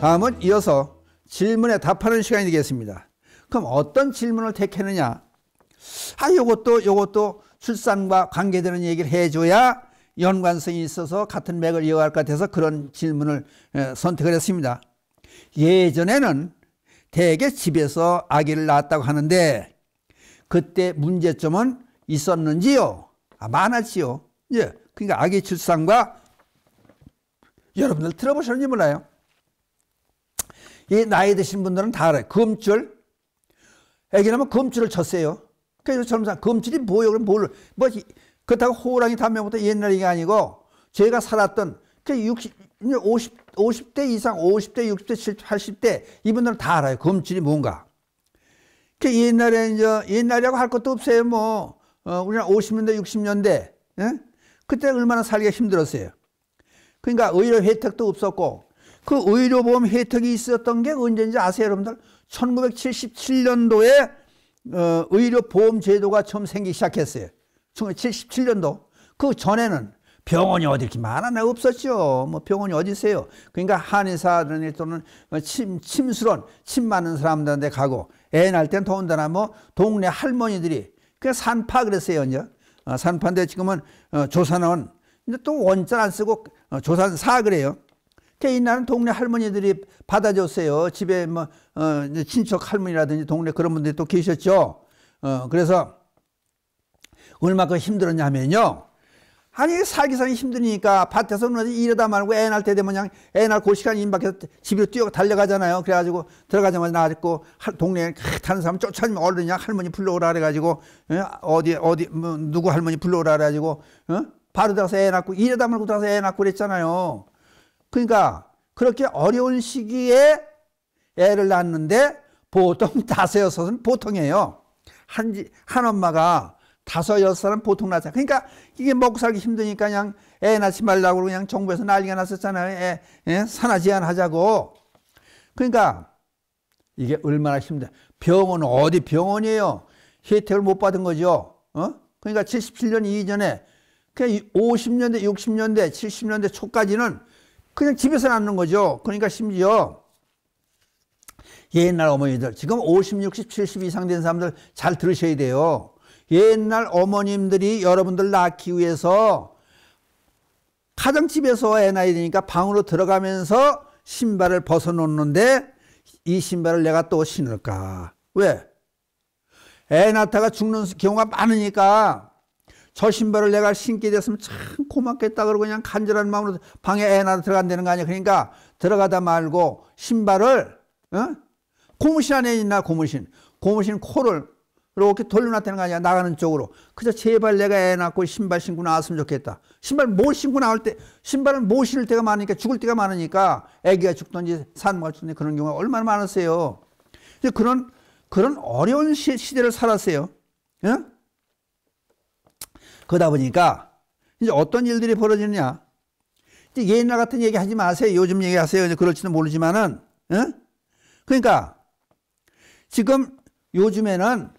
다음은 이어서 질문에 답하는 시간이 되겠습니다. 그럼 어떤 질문을 택했느냐? 아, 요것도, 요것도 출산과 관계되는 얘기를 해줘야 연관성이 있어서 같은 맥을 이어갈 것 같아서 그런 질문을 선택을 했습니다. 예전에는 대개 집에서 아기를 낳았다고 하는데 그때 문제점은 있었는지요? 아, 많았지요. 예. 그러니까 아기 출산과 여러분들 들어보셨는지 몰라요. 이 나이 드신 분들은 다 알아요. 금줄. 애기 나면 금줄을 쳤어요. 그래서 젊은 금줄이 뭐요 뭘, 뭐, 그렇다고 호랑이 단명부터 옛날 이게 아니고, 제가 살았던, 그 60, 50, 50대 이상, 50대, 60대, 70, 80대, 이분들은 다 알아요. 금줄이 뭔가. 그 옛날에 이제, 옛날이라고 할 것도 없어요. 뭐, 어, 우리는 50년대, 60년대, 예? 그때 얼마나 살기가 힘들었어요. 그러니까 오히 혜택도 없었고, 그 의료보험 혜택이 있었던 게 언제인지 아세요 여러분들? 1977년도에 어, 의료보험 제도가 처음 생기기 시작했어요 1977년도 그 전에는 병원이 어디 이렇게 많았나 네, 없었죠 뭐 병원이 어디 세요 그러니까 한의사들 또는 뭐 침, 침수론 침 많은 사람들한테 가고 애 낳을 땐 더군다나 뭐 동네 할머니들이 그 산파 그랬어요 이제 어, 산파인데 지금은 어, 조산원 근데 또 원자 안 쓰고 어, 조산사 그래요 태인나는 동네 할머니들이 받아줬어요. 집에 뭐, 어, 친척 할머니라든지 동네 그런 분들이 또 계셨죠. 어, 그래서 얼마큼 힘들었냐면요. 아니, 살기 사는 힘드니까 밭에서 일하다 말고 애 낳을 때 되면 그냥 애 낳고 시간이 임박해서 집으로 뛰어 달려가잖아요. 그래가지고 들어가자마자 나왔고 동네에 타는 사람 쫓아내면 어른이냐 할머니 불러오라 그래가지고 어, 어디, 어디, 뭐, 누구 할머니 불러오라 그래가지고 어? 바로 들어가서 애 낳고 일하다 말고 들어가서 애 낳고 그랬잖아요. 그러니까 그렇게 어려운 시기에 애를 낳는데 보통 다섯 여섯은 보통이에요. 한, 한 엄마가 다섯 여섯 살은 보통 낳자. 그러니까 이게 먹고 살기 힘드니까 그냥 애 낳지 말라고 그냥 정부에서 난리가 났었잖아요. 애, 애 예? 산하 제한하자고. 그러니까 이게 얼마나 힘들 병원 어디 병원이에요. 혜택을 못 받은 거죠. 어? 그러니까 77년 이전에 그냥 50년대, 60년대, 70년대 초까지는 그냥 집에서 낳는 거죠. 그러니까 심지어 옛날 어머니들 지금 50, 60, 70 이상 된 사람들 잘 들으셔야 돼요. 옛날 어머님들이 여러분들 낳기 위해서 가정집에서 애 낳아야 되니까 방으로 들어가면서 신발을 벗어놓는데 이 신발을 내가 또 신을까? 왜? 애 낳다가 죽는 경우가 많으니까 저 신발을 내가 신게 됐으면 참 고맙겠다 그러고 그냥 간절한 마음으로 방에 애 하나 들어간다는 거 아니야. 그러니까 들어가다 말고 신발을 어? 고무신 안에 있나 고무신 고무신 코를 이렇게 돌려놨다는 거 아니야 나가는 쪽으로 그저 제발 내가 애 낳고 신발 신고 나왔으면 좋겠다 신발 못 신고 나올 때신발은못 신을 때가 많으니까 죽을 때가 많으니까 애기가 죽든지 산모가 죽든지 그런 경우가 얼마나 많으세요 그런 그런 어려운 시, 대를 살았어요 예? 그러다 보니까 이제 어떤 일들이 벌어지느냐. 이제 옛날 같은 얘기 하지 마세요. 요즘 얘기하세요. 이제 그럴지도 모르지만은, 응? 그러니까 지금 요즘에는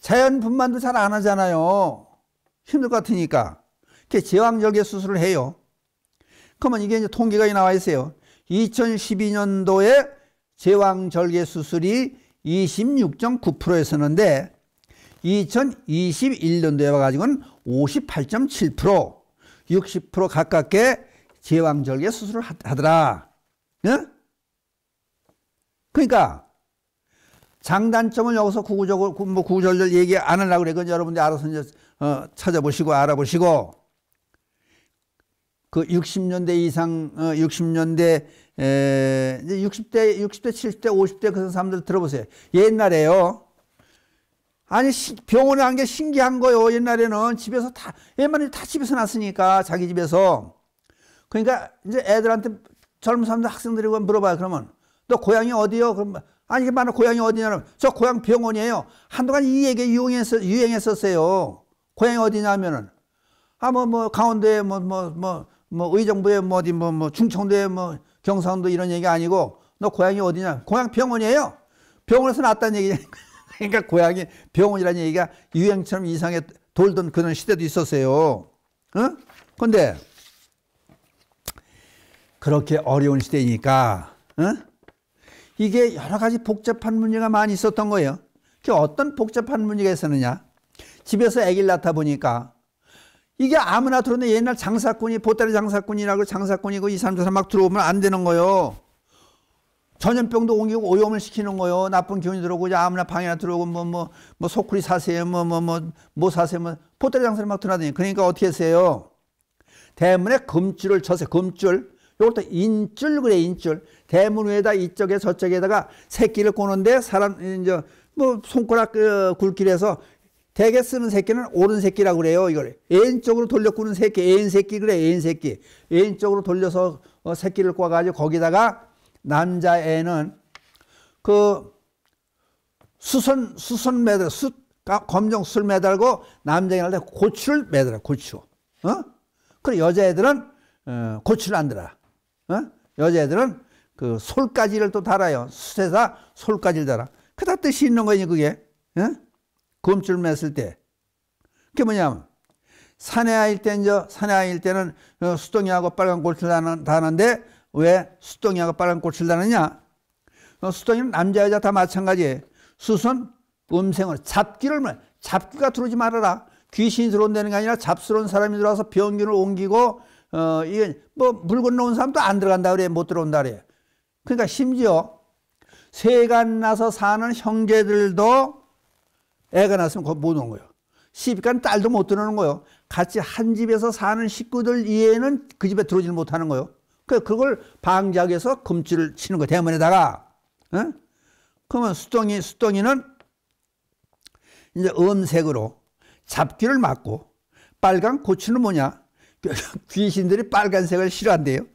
자연 분만도 잘 안 하잖아요. 힘들 것 같으니까. 이렇게 제왕절개 수술을 해요. 그러면 이게 이제 통계가 나와 있어요. 2012년도에 제왕절개 수술이 26.9%였었는데 2021년도에 가지고는 58.7% 60% 가깝게 제왕절개 수술을 하더라. 예? 그러니까 장단점을 여기서 구구적으로 뭐 구구절절 얘기 안 하려고 그래. 그건 여러분들 알아서 이제 어, 찾아보시고 알아보시고 그 60년대 이상 어, 60년대 에, 60대 60대 70대 50대 그 사람들 들어보세요. 옛날에요. 아니 병원에 간게 신기한 거예요. 옛날에는 집에서 다 옛날에 다 집에서 났으니까 자기 집에서 그러니까 이제 애들한테 젊은 사람들 학생들이 물어봐요. 그러면 너 고향이 어디요? 그럼 아니 만약 고향이 어디냐면 저 고향 병원이에요. 한동안 이 얘기 유행했었 유행했었어요. 고향이 어디냐면은 아뭐뭐 뭐 강원도에 뭐뭐뭐뭐 뭐, 뭐, 뭐 의정부에 뭐 어디 뭐뭐 뭐 충청도에 뭐 경상도 이런 얘기 아니고 너 고향이 어디냐? 고향 병원이에요. 병원에서 났다는 얘기니 그러니까 고향이 병원이라는 얘기가 유행처럼 이상해 돌던 그런 시대도 있었어요. 응? 근데 그렇게 어려운 시대니까 응? 이게 여러 가지 복잡한 문제가 많이 있었던 거예요. 그 어떤 복잡한 문제가 있었느냐? 집에서 아기를 낳다 보니까 이게 아무나 들어오는 옛날 장사꾼이 보따리 장사꾼이라고 장사꾼이고 이 사람 저 사람 막 들어오면 안 되는 거예요. 전염병도 옮기고 오염을 시키는 거요. 나쁜 기운이 들어오고 아무나 방이나 들어오고 뭐뭐뭐 소쿠리 뭐, 뭐 사세요. 뭐 뭐 뭐뭐 뭐 사세요. 뭐 포털 장사를 막 드나드니. 그러니까 어떻게 했어요? 대문에 금줄을 쳐서 금줄. 요것도 인줄 그래 인줄. 대문 위에다 이쪽에 저쪽에다가 새끼를 꼬는데 사람 이제 뭐 손가락 그굵기해서 대개 쓰는 새끼는 오른 새끼라고 그래요. 이걸 왼쪽으로 돌려 꾸는 새끼, 왼 새끼 그래 왼 새끼. 왼쪽으로 돌려서 어, 새끼를 꼬아가지고 거기다가 남자애는 그 수선 수선 매달 수 검정 술 매달고 남자애는 할때 고추를 매달아 고추. 어? 그래 여자애들은 어, 고추를 안 들어. 어? 여자애들은 그 솔까지를 또 달아요. 수세사 솔까지를 달아. 그다 뜻이 있는 거니 그게. 어? 검줄 맸을 때. 그게 뭐냐면 사내 아일 때 이제 사내 아일 때는 어, 수동이하고 빨간 고추를 다는데 왜 수동이하고 빨간 꽃을 다느냐? 어, 수동이는 남자 여자 다마찬가지 수순 음생을 잡기를 말 잡기가 들어오지 말아라. 귀신이 들어온다는 게 아니라 잡스러운 사람이 들어와서 병균을 옮기고 어이뭐 물건 놓은 사람도 안 들어간다 그래 못 들어온다 그래. 그러니까 심지어 세간 나서 사는 형제들도 애가 났으면 못 오는 거예요. 시집간 딸도 못 들어오는 거예요. 같이 한 집에서 사는 식구들 이외에는 그 집에 들어오지 못하는 거예요. 그 그걸 방지하기위해서 금줄을 치는 거 대문에다가. 어? 그러면 수동이 수동이는 이제 음색으로 잡귀를 막고 빨간 고추는 뭐냐? 귀신들이 빨간색을 싫어한대요. 그냥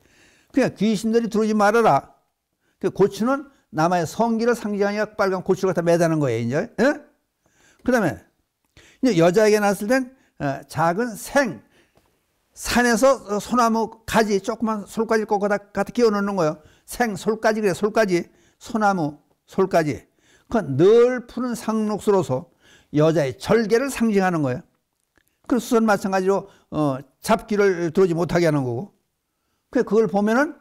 그러니까 귀신들이 들어오지 말아라. 그 고추는 남아의 성기를 상징하니까 빨간 고추를 갖다 매다는 거예요, 이제. 어? 그 다음에, 여자에게 낳을땐 어, 작은 생, 산에서 어, 소나무 가지 조그만 솔가지 꽂고 갖다 끼워 놓는 거예요. 생솔까지 그래 솔까지 소나무 솔까지 그건 늘푸른 상록수로서 여자의 절개를 상징하는 거예요. 그 수선 마찬가지로 어, 잡귀를 들어오지 못하게 하는 거고. 그걸 보면은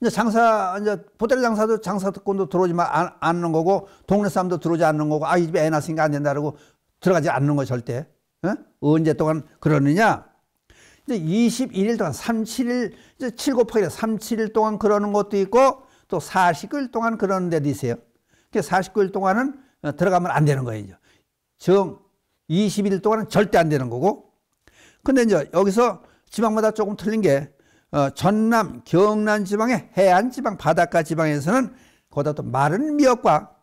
이제 장사 이제 보따리 장사도 장사 특권도 들어오지 마, 안, 않는 거고 동네 사람도 들어오지 않는 거고 아 이 집에 애 낳았으니까 안 된다라고 들어가지 않는 거 절대. 어? 언제 동안 그러느냐? 이제 21일 동안 37일 이제 7 곱하기 37일 동안 그러는 것도 있고 또 49일 동안 그러는 데도 있어요. 그 그러니까 49일 동안은 어, 들어가면 안 되는 거예요. 정 20일 동안은 절대 안 되는 거고. 근데 이제 여기서 지방마다 조금 틀린 게 어, 전남, 경남 지방의 해안 지방, 바닷가 지방에서는 거기다 또 마른 미역과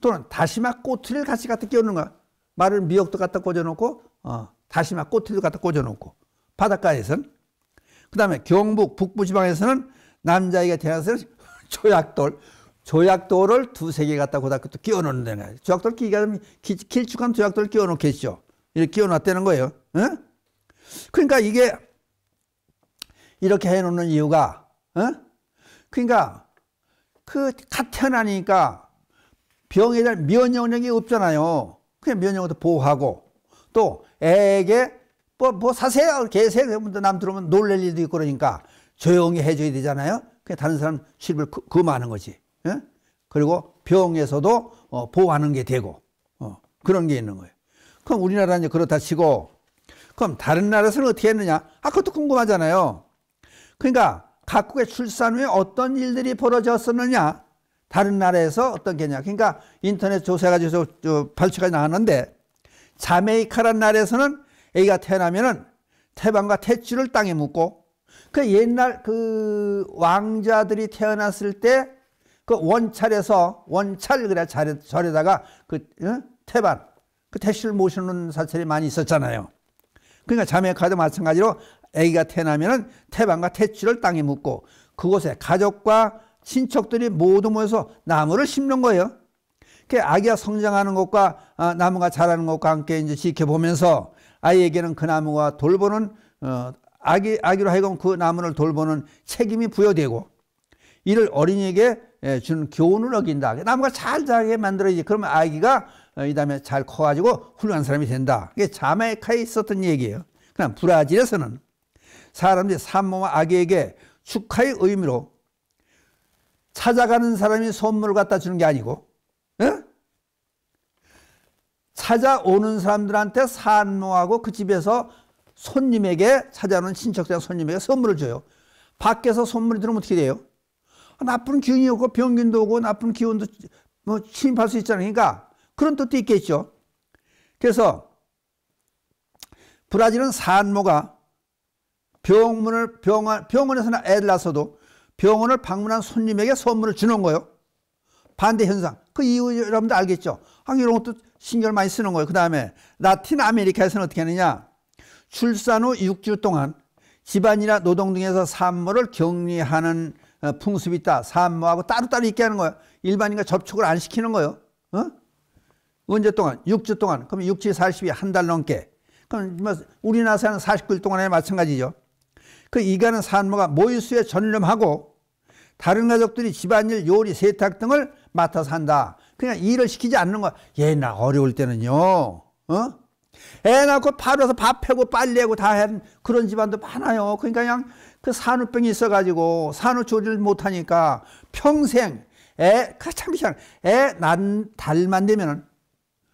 또는 다시마 꼬투리를 같이 갖다 끼우는 거야. 마른 미역도 갖다 꽂아놓고 어, 다시마 꼬투리도 갖다 꽂아놓고 바닷가에서는 그 다음에 경북 북부지방에서는 남자에게 태어났을 조약돌 조약돌을 두세 개 갖다 고등학교 또 끼워놓는 데는 조약돌 끼기가 좀 길쭉한 조약돌 끼워놓겠죠 이렇게 끼워놨다는 거예요 어? 그러니까 이게 이렇게 해놓는 이유가 어? 그러니까 그갓 태어나니까 병에 대한 면역력이 없잖아요 그냥 면역을 보호하고 또 애에게 뭐, 뭐 사세요, 계세요. 남 들어오면 놀랄 일도 있고 그러니까 조용히 해줘야 되잖아요. 그냥 다른 사람 실을 그, 금하는 거지. 예? 그리고 병에서도 어, 보호하는 게 되고 어, 그런 게 있는 거예요. 그럼 우리나라 이제 그렇다 치고 그럼 다른 나라에서는 어떻게 했느냐? 아 그것도 궁금하잖아요. 그러니까 각국의 출산 후에 어떤 일들이 벌어졌었느냐? 다른 나라에서 어떤 게냐? 그러니까 인터넷 조사가 해지고발표지 나왔는데 자메이카란 나라에서는 애기가 태어나면은 태반과 태줄을 땅에 묻고 그 옛날 그 왕자들이 태어났을 때 그 원찰에서 원찰 그래 절에, 절에다가 그 어? 태반 그 태씨를 모시는 사찰이 많이 있었잖아요. 그러니까 자매카도 마찬가지로 애기가 태어나면은 태반과 태줄을 땅에 묻고 그곳에 가족과 친척들이 모두 모여서 나무를 심는 거예요. 그 아기가 성장하는 것과 아, 나무가 자라는 것과 함께 이제 지켜보면서 아이에게는 그나무가 돌보는 어, 아기, 아기로 하여금 그 나무를 돌보는 책임이 부여되고 이를 어린이에게 예, 주는 교훈을 어긴다. 나무가 잘 자게 만들어야지. 그러면 아기가 어, 이 다음에 잘 커가지고 훌륭한 사람이 된다. 이게 자메이카에 있었던 얘기예요. 그럼 브라질에서는 사람들이 산모와 아기에게 축하의 의미로 찾아가는 사람이 선물을 갖다 주는 게 아니고 응? 예? 찾아오는 사람들한테 산모하고 그 집에서 손님에게 찾아오는 친척장 손님에게 선물을 줘요. 밖에서 선물이 들어오면 어떻게 돼요? 나쁜 기운이 오고 병균도 오고 나쁜 기운도 뭐 침입할 수 있잖아요. 그러니까 그런 뜻도 있겠죠. 그래서 브라질은 산모가 병문을 병원 병원에서나 애를 낳아서도 병원을 방문한 손님에게 선물을 주는 거예요. 반대 현상. 그 이유 여러분들 알겠죠? 아, 이런 것도 신경을 많이 쓰는 거예요. 그 다음에 라틴 아메리카에서는 어떻게 하느냐. 출산 후 6주 동안 집안이나 노동 등에서 산모를 격리하는 어, 풍습이 있다. 산모하고 따로따로 있게 하는 거예요. 일반인과 접촉을 안 시키는 거예요. 어? 언제 동안? 6주 동안. 그럼 6주 40이 한 달 넘게. 그럼 뭐 우리나라 사는 49일 동안에 마찬가지죠. 그 이간은 산모가 모유수에 전념하고 다른 가족들이 집안일, 요리, 세탁 등을 맡아서 한다. 그냥 일을 시키지 않는 거야. 옛날 어려울 때는요. 어? 애 낳고 팔아서 밥 해고 빨래하고 다 한 그런 집안도 많아요. 그러니까 그냥 그 산후병이 있어가지고 산후 조리를 못하니까 평생 애, 참 이상, 애 난, 달만 되면은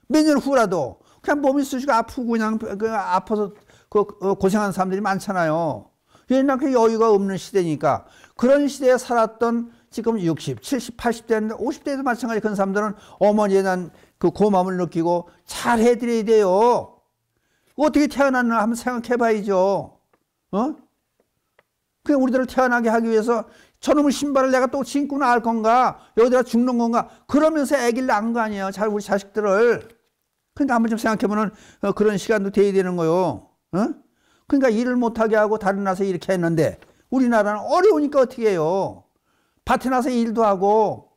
몇 년 후라도 그냥 몸이 쑤시고 아프고 그냥 그 아파서 그, 어, 고생하는 사람들이 많잖아요. 옛날 그 여유가 없는 시대니까 그런 시대에 살았던 지금 60, 70, 80대인데 5 0대도 마찬가지 그런 사람들은 어머니에 대한 그 고마움을 느끼고 잘 해드려야 돼요. 어떻게 태어났나 한번 생각해 봐야죠. 어? 그냥 우리들을 태어나게 하기 위해서 저놈의 신발을 내가 또 신고 나갈 건가? 여기다 죽는 건가? 그러면서 애기를 낳은 거 아니에요. 잘 우리 자식들을. 그러니까 한번 좀 생각해 보는 어, 그런 시간도 돼야 되는 거요. 어? 그러니까 일을 못하게 하고 다른 나라에서 이렇게 했는데 우리나라는 어려우니까 어떻게 해요. 밭에 나서 일도 하고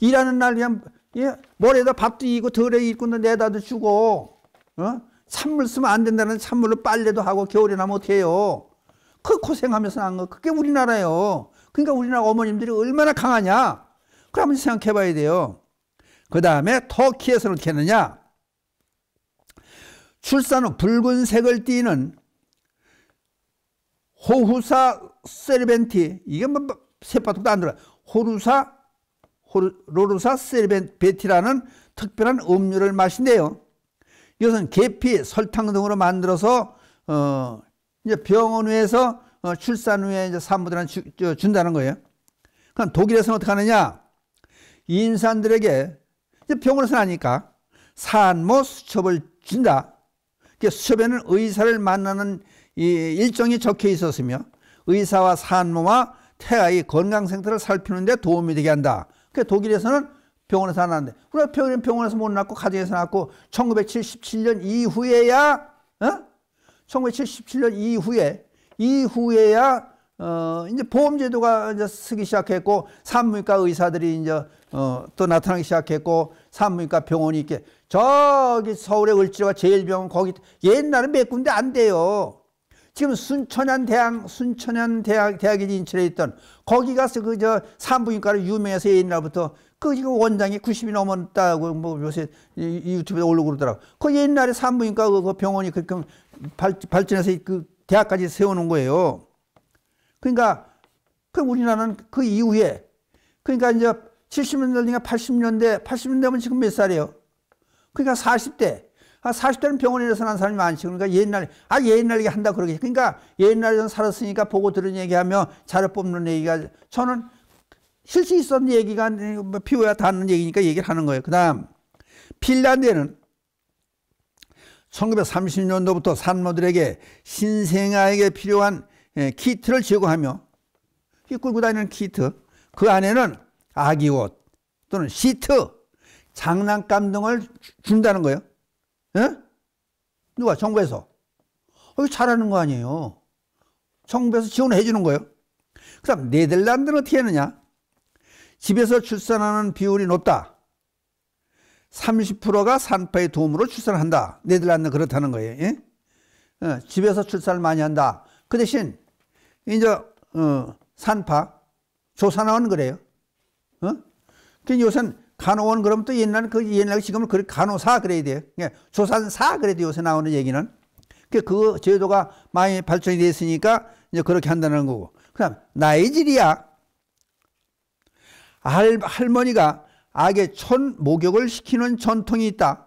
일하는 날 그냥 예, 모래에다 밥도 이고 덜에 일꾼 내다도 주고 어? 찬물 쓰면 안 된다는 찬물로 빨래도 하고 겨울에 나면 어떡해요 그 고생하면서 난거 그게 우리나라예요 그러니까 우리나라 어머님들이 얼마나 강하냐 그럼 한번 생각해 봐야 돼요 그 다음에 터키에서는 어떻게 느냐 출산 후 붉은색을 띠는 호후사 세르벤티 이게 뭐새바도안 뭐, 들어 호루사 호루, 사세르 셀베티라는 특별한 음료를 마신대요. 이것은 계피, 설탕 등으로 만들어서 어, 이제 병원 후에서 어, 출산 후에 이제 산모들한테 준다는 거예요. 그럼 독일에서는 어떻게 하느냐? 인산들에게 이제 병원에서 나니까 산모 수첩을 준다. 수첩에는 의사를 만나는 이 일정이 적혀 있었으며 의사와 산모와 태아의 건강 상태를 살피는 데 도움이 되게 한다. 그 독일에서는 병원에서 안 하는데 우리가 병원, 병원에서 못 낳고 가정에서 낳고 1977년 이후에야 어? 1977년 이후에 이후에야 어 이제 보험제도가 이제 쓰기 시작했고 산부인과 의사들이 이제 어또 나타나기 시작했고 산부인과 병원이 있게 저기 서울의 을지로가 제일병원 거기 옛날에 몇 군데 안 돼요. 지금 순천향 대학, 순천향 대학, 대학이 인천에 있던 거기 가서 그 저 산부인과로 유명해서 옛날부터 그 지금 원장이 90이 넘었다고 뭐 요새 유튜브에 올르고 그러더라고. 그 옛날에 산부인과 그, 그 병원이 그렇게 발, 발전해서 그 대학까지 세우는 거예요. 그러니까 그 우리나라는 그 이후에 그러니까 이제 70년대니까 80년대, 80년대면 지금 몇 살이에요? 그러니까 40대. 아, 40대는 병원에서 일어난 사람이 많지. 그러니까 아, 옛날에, 아, 옛날 얘기 한다 그러겠지. 그러니까 옛날에 살았으니까 보고 들은 얘기하며 자료 뽑는 얘기가 저는 실수 있었던 얘기가 뭐 피워야 닿는 얘기니까 얘기를 하는 거예요. 그 다음, 핀란드에는 1930년도부터 산모들에게 신생아에게 필요한 예, 키트를 제공하며 끌고 다니는 키트 그 안에는 아기 옷 또는 시트 장난감 등을 준다는 거예요. 예? 누가? 정부에서. 어, 잘하는 거 아니에요. 정부에서 지원해 주는 거예요. 그다 네덜란드는 어떻게 했느냐? 집에서 출산하는 비율이 높다. 30%가 산파의 도움으로 출산한다. 네덜란드 그렇다는 거예요. 예? 예, 집에서 출산을 많이 한다. 그 대신, 이제, 어, 산파, 조산원 그래요. 어? 그 요새는 간호원 그러면 또 옛날 그 옛날 지금은 그 간호사 그래야 돼요. 그러니까 조산사 그래도 요새 나오는 얘기는 그, 그 제도가 많이 발전이 됐으니까 이제 그렇게 한다는 거고. 그다음 나이지리아 할, 할머니가 아기의 목욕을 시키는 전통이 있다.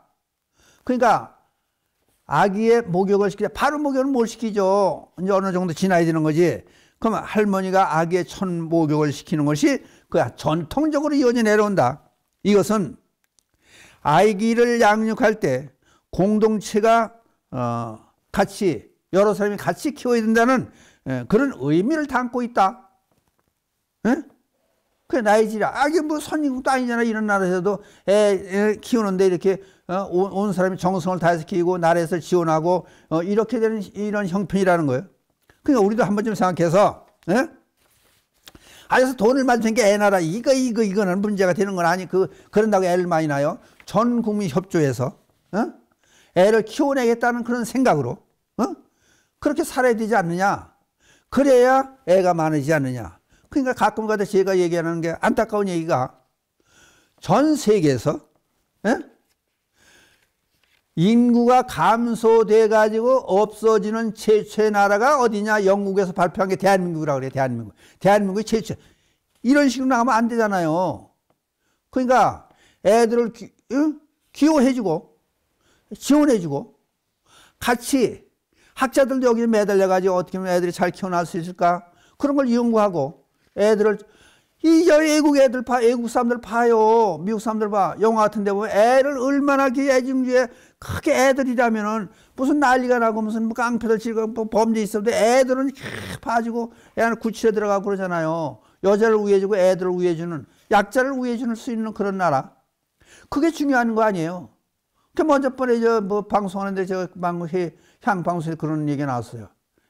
그러니까 아기의 목욕을 시키자. 바로 목욕은 못 시키죠. 이제 어느 정도 지나야 되는 거지. 그러면 할머니가 아기의 천 목욕을 시키는 것이 그 전통적으로 이어져 내려온다. 이것은 아이기를 양육할 때 공동체가 어, 같이 여러 사람이 같이 키워야 된다는 에, 예, 그런 의미를 담고 있다. 에? 예? 그나이지리 아, 이게 뭐 선진국도 아니잖아 이런 나라에서도 애, 애 키우는데 이렇게 어, 온, 온, 사람이 정성을 다해서 키우고 나라에서 지원하고 어, 이렇게 되는 이런 형편이라는 거예요. 그러니까 우리도 한 번쯤 생각해서 에? 예? 아, 그래서 돈을 많이 든게 애나라. 이거, 이거, 이거는 문제가 되는 건 아니. 그, 그런다고 애를 많이 낳아요. 전 국민 협조해서, 어? 애를 키워내겠다는 그런 생각으로, 어? 그렇게 살아야 되지 않느냐. 그래야 애가 많아지지 않느냐. 그러니까 가끔가다 제가 얘기하는 게 안타까운 얘기가 전 세계에서, 에? 어? 인구가 감소돼 가지고 없어지는 최초의 나라가 어디냐 영국에서 발표한 게 대한민국이라고 그래 대한민국 대한민국이 최초 이런 식으로 나가면 안 되잖아요 그러니까 애들을 기, 응? 기호해주고 지원해주고 같이 학자들도 여기 매달려 가지고 어떻게 하면 애들이 잘 키워낼 수 있을까 그런 걸 연구하고 애들을 이 외국 애들 봐, 외국 사람들 봐요. 미국 사람들 봐. 영화 같은 데 보면 애를 얼마나 애중주에 크게 애들이라면은 무슨 난리가 나고 무슨 뭐 깡패들 지금 뭐 범죄 있어도 애들은 봐주고 애는 구치에 들어가고 그러잖아요. 여자를 우해주고 애들을 우해주는 약자를 우해주는수 있는 그런 나라. 그게 중요한 거 아니에요. 그 먼저 번에 저뭐 방송하는데 제가 방금향 방송에 그런 얘기 나왔어요.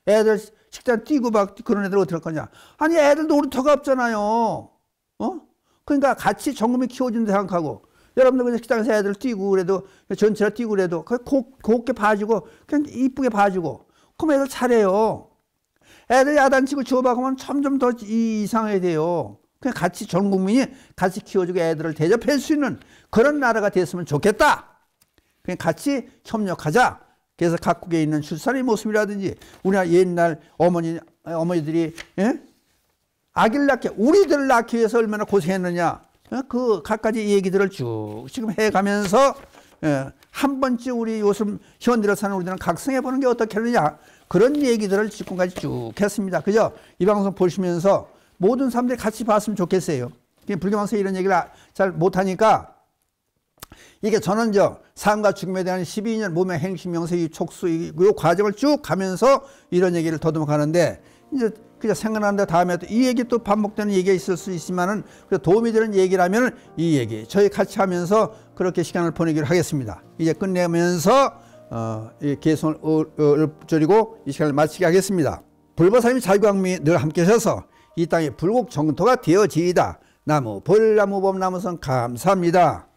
애들 식당 뛰고 막 그런 애들 어떻게 할 거냐. 아니 애들 놀이터가 없잖아요. 어? 그러니까 같이 정금이 키워준다 생각하고 여러분들 그냥 식당에서 애들 뛰고 그래도 전체로 뛰고 그래도 곱, 곱게 봐주고 그냥 이쁘게 봐주고 그럼 애들 잘해요. 애들 야단치고 주워박으면 점점 더 이상해 돼요. 그냥 같이 전 국민이 같이 키워주고 애들을 대접할 수 있는 그런 나라가 됐으면 좋겠다. 그냥 같이 협력하자. 그래서 각국에 있는 출산의 모습이라든지 우리가 옛날 어머니 어머니들이 예? 아기를 낳게 우리들을 낳기 위해서 얼마나 고생했느냐 어, 그 갖가지 얘기들을 쭉 지금 해가면서 예, 한 번쯤 우리 요즘 현대로 사는 우리들은 각성해 보는 게 어떻겠느냐 그런 얘기들을 지금까지 쭉 했습니다. 그죠? 이 방송 보시면서 모든 사람들이 같이 봤으면 좋겠어요. 불교방송 이런 얘기를 잘 못하니까 이게 저는 저 삶과 죽음에 대한 12년 몸의 행심, 명세, 이 촉수, 이, 이 과정을 쭉 가면서 이런 얘기를 더듬어 가는데 이제 그냥 생각나는데 다음에 또 이 얘기 또 반복되는 얘기가 있을 수 있지만은 도움이 되는 얘기라면 이 얘기 저희 같이 하면서 그렇게 시간을 보내기로 하겠습니다. 이제 끝내면서 어, 개선을 줄이고 어, 어, 이 시간을 마치게 하겠습니다. 불보살님 자유광미 늘 함께 하셔서 이땅에 불국 정토가 되어지이다. 나무 벌나무 범나무선 감사합니다.